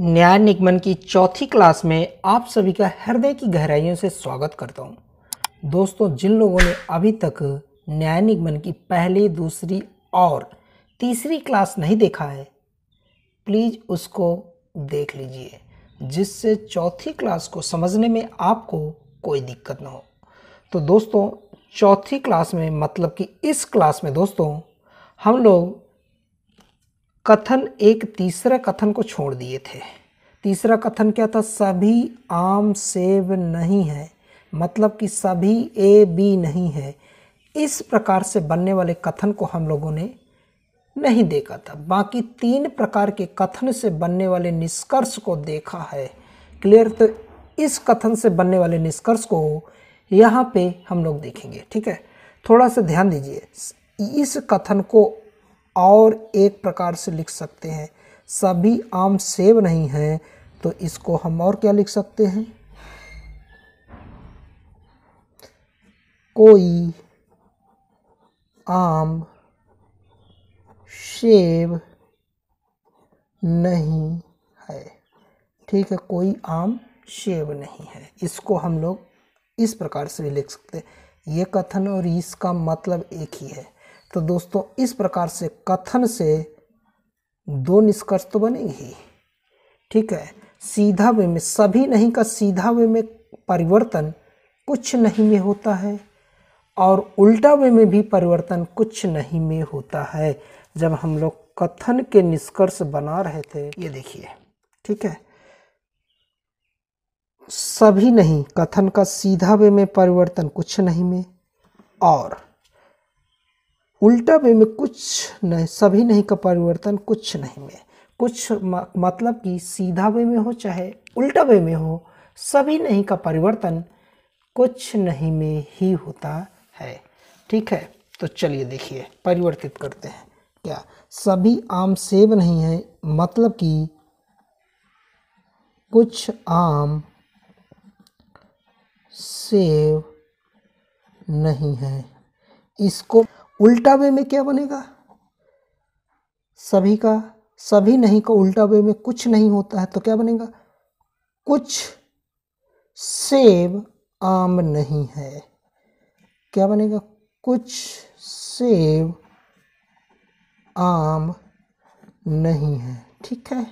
न्याय निगमन की चौथी क्लास में आप सभी का हृदय की गहराइयों से स्वागत करता हूं। दोस्तों जिन लोगों ने अभी तक न्याय निगमन की पहली दूसरी और तीसरी क्लास नहीं देखा है प्लीज़ उसको देख लीजिए जिससे चौथी क्लास को समझने में आपको कोई दिक्कत ना हो तो दोस्तों चौथी क्लास में मतलब कि इस क्लास में दोस्तों हम लोग कथन एक तीसरे कथन को छोड़ दिए थे तीसरा कथन क्या था सभी आम सेब नहीं है मतलब कि सभी ए बी नहीं है इस प्रकार से बनने वाले कथन को हम लोगों ने नहीं देखा था बाकी तीन प्रकार के कथन से बनने वाले निष्कर्ष को देखा है क्लियर तो इस कथन से बनने वाले निष्कर्ष को यहाँ पे हम लोग देखेंगे ठीक है थोड़ा सा ध्यान दीजिए इस कथन को और एक प्रकार से लिख सकते हैं सभी आम सेब नहीं हैं तो इसको हम और क्या लिख सकते हैं कोई आम सेब नहीं है ठीक है कोई आम सेब नहीं है इसको हम लोग इस प्रकार से भी लिख सकते हैं ये कथन और इसका मतलब एक ही है तो दोस्तों इस प्रकार से कथन से दो निष्कर्ष तो बनेंगे ही ठीक है सीधा वे में सभी नहीं का सीधा वे में परिवर्तन कुछ नहीं में होता है और उल्टा वे में भी परिवर्तन कुछ नहीं में होता है जब हम लोग कथन के निष्कर्ष बना रहे थे ये देखिए ठीक है सभी नहीं कथन का सीधा वे में परिवर्तन कुछ नहीं में और उल्टा वे में कुछ नहीं सभी नहीं का परिवर्तन कुछ नहीं में कुछ म, मतलब कि सीधा वे में हो चाहे उल्टा वे में हो सभी नहीं का परिवर्तन कुछ नहीं में ही होता है ठीक है तो चलिए देखिए परिवर्तित करते हैं क्या सभी आम सेब नहीं है मतलब कि कुछ आम सेब नहीं है इसको उल्टा वे में क्या बनेगा सभी का सभी नहीं का उल्टा वे में कुछ नहीं होता है तो क्या बनेगा कुछ सेब आम नहीं है क्या बनेगा कुछ सेब आम नहीं है ठीक है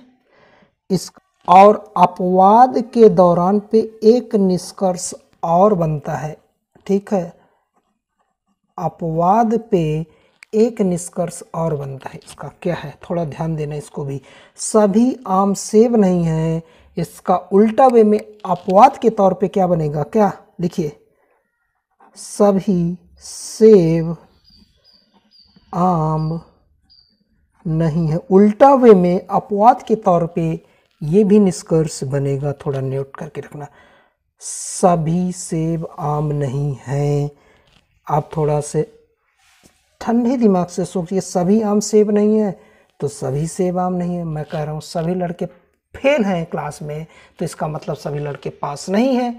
इस और अपवाद के दौरान पे एक निष्कर्ष और बनता है ठीक है अपवाद पे एक निष्कर्ष और बनता है इसका क्या है थोड़ा ध्यान देना इसको भी सभी आम सेब नहीं हैं इसका उल्टा वे में अपवाद के तौर पे क्या बनेगा क्या लिखिए सभी सेब आम नहीं है उल्टा वे में अपवाद के तौर पे ये भी निष्कर्ष बनेगा थोड़ा नोट करके रखना सभी सेब आम नहीं हैं आप थोड़ा से ठंडे दिमाग से सोचिए सभी आम सेब नहीं है तो सभी सेब आम नहीं है मैं कह रहा हूँ सभी लड़के फेल हैं क्लास में तो इसका मतलब सभी लड़के पास नहीं है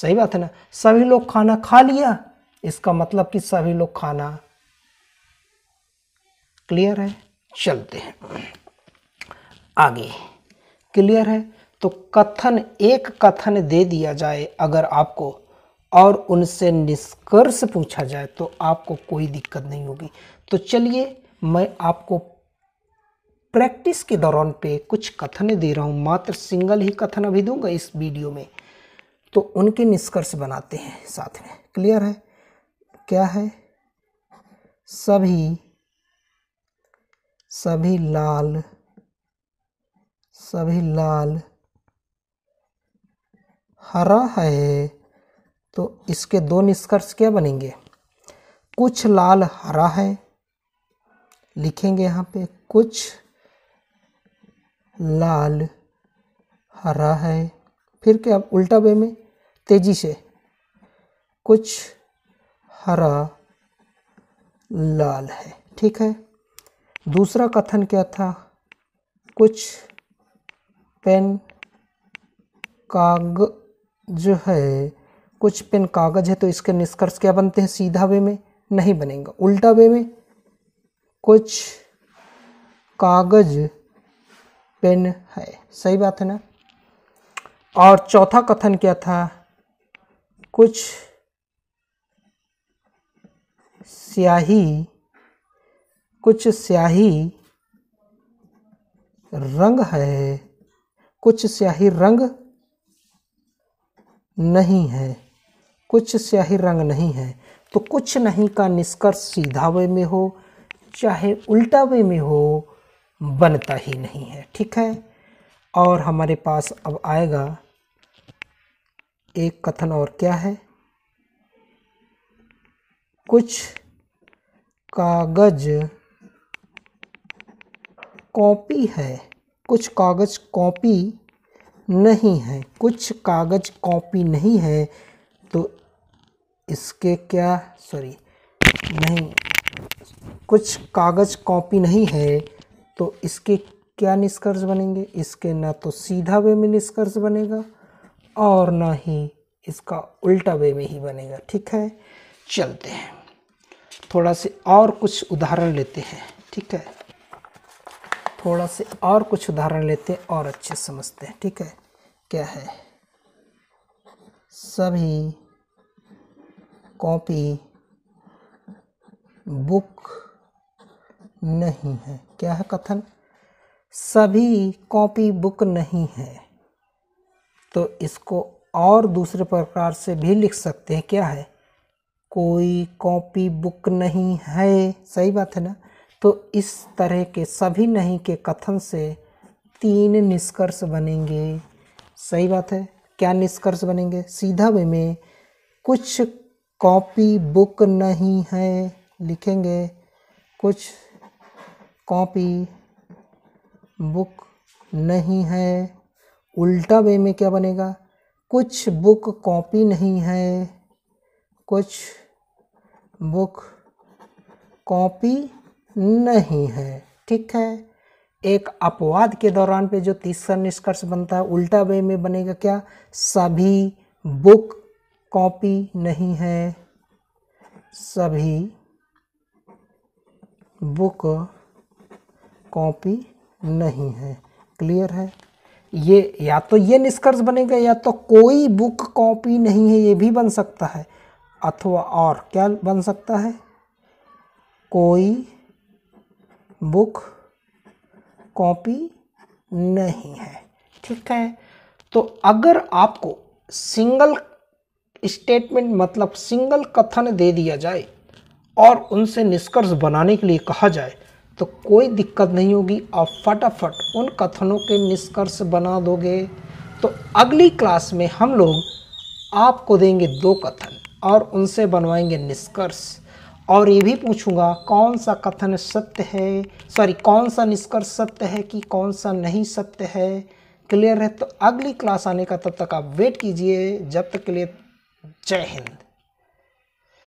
सही बात है ना सभी लोग खाना खा लिया इसका मतलब कि सभी लोग खाना क्लियर है चलते हैं आगे क्लियर है तो कथन एक कथन दे दिया जाए अगर आपको और उनसे निष्कर्ष पूछा जाए तो आपको कोई दिक्कत नहीं होगी तो चलिए मैं आपको प्रैक्टिस के दौरान पे कुछ कथन दे रहा हूँ मात्र सिंगल ही कथन अभी दूंगा इस वीडियो में तो उनके निष्कर्ष बनाते हैं साथ में क्लियर है क्या है सभी सभी लाल सभी लाल हरा है तो इसके दो निष्कर्ष क्या बनेंगे कुछ लाल हरा है लिखेंगे यहाँ पे कुछ लाल हरा है फिर क्या उल्टा वे में तेजी से कुछ हरा लाल है ठीक है दूसरा कथन क्या था कुछ पेन काग जो है कुछ पेन कागज़ है तो इसके निष्कर्ष क्या बनते हैं सीधा वे में नहीं बनेगा उल्टा वे में कुछ कागज़ पेन है सही बात है ना और चौथा कथन क्या था कुछ स्याही कुछ स्याही रंग है कुछ स्याही रंग नहीं है कुछ स्याही रंग नहीं है तो कुछ नहीं का निष्कर्ष सीधा वे में हो चाहे उल्टा वे में हो बनता ही नहीं है ठीक है और हमारे पास अब आएगा एक कथन और क्या है कुछ कागज कॉपी है कुछ कागज कॉपी नहीं है कुछ कागज कॉपी नहीं है तो इसके क्या सॉरी नहीं कुछ कागज़ कॉपी नहीं है तो इसके क्या निष्कर्ष बनेंगे इसके ना तो सीधा वे में निष्कर्ष बनेगा और ना ही इसका उल्टा वे में ही बनेगा ठीक है चलते हैं थोड़ा से और कुछ उदाहरण लेते हैं ठीक है थोड़ा से और कुछ उदाहरण लेते हैं और अच्छे समझते हैं ठीक है क्या है सभी कॉपी बुक नहीं है क्या है कथन सभी कॉपी बुक नहीं है तो इसको और दूसरे प्रकार से भी लिख सकते हैं क्या है कोई कॉपी बुक नहीं है सही बात है ना तो इस तरह के सभी नहीं के कथन से तीन निष्कर्ष बनेंगे सही बात है क्या निष्कर्ष बनेंगे सीधा वे में कुछ कॉपी बुक नहीं है लिखेंगे कुछ कॉपी बुक नहीं है उल्टा वे में क्या बनेगा कुछ बुक कॉपी नहीं है कुछ बुक कॉपी नहीं है ठीक है एक अपवाद के दौरान पे जो तीसरा निष्कर्ष बनता है उल्टा वे में बनेगा क्या सभी बुक कॉपी नहीं है सभी बुक कॉपी नहीं है क्लियर है ये या तो ये निष्कर्ष बनेगा या तो कोई बुक कॉपी नहीं है ये भी बन सकता है अथवा और क्या बन सकता है कोई बुक कॉपी नहीं है ठीक है तो अगर आपको सिंगल स्टेटमेंट मतलब सिंगल कथन दे दिया जाए और उनसे निष्कर्ष बनाने के लिए कहा जाए तो कोई दिक्कत नहीं होगी आप फटाफट उन कथनों के निष्कर्ष बना दोगे तो अगली क्लास में हम लोग आपको देंगे दो कथन और उनसे बनवाएंगे निष्कर्ष और ये भी पूछूंगा कौन सा कथन सत्य है सॉरी कौन सा निष्कर्ष सत्य है कि कौन सा नहीं सत्य है क्लियर है तो अगली क्लास आने का तब तक आप वेट कीजिए जब तक के लिए जय हिंद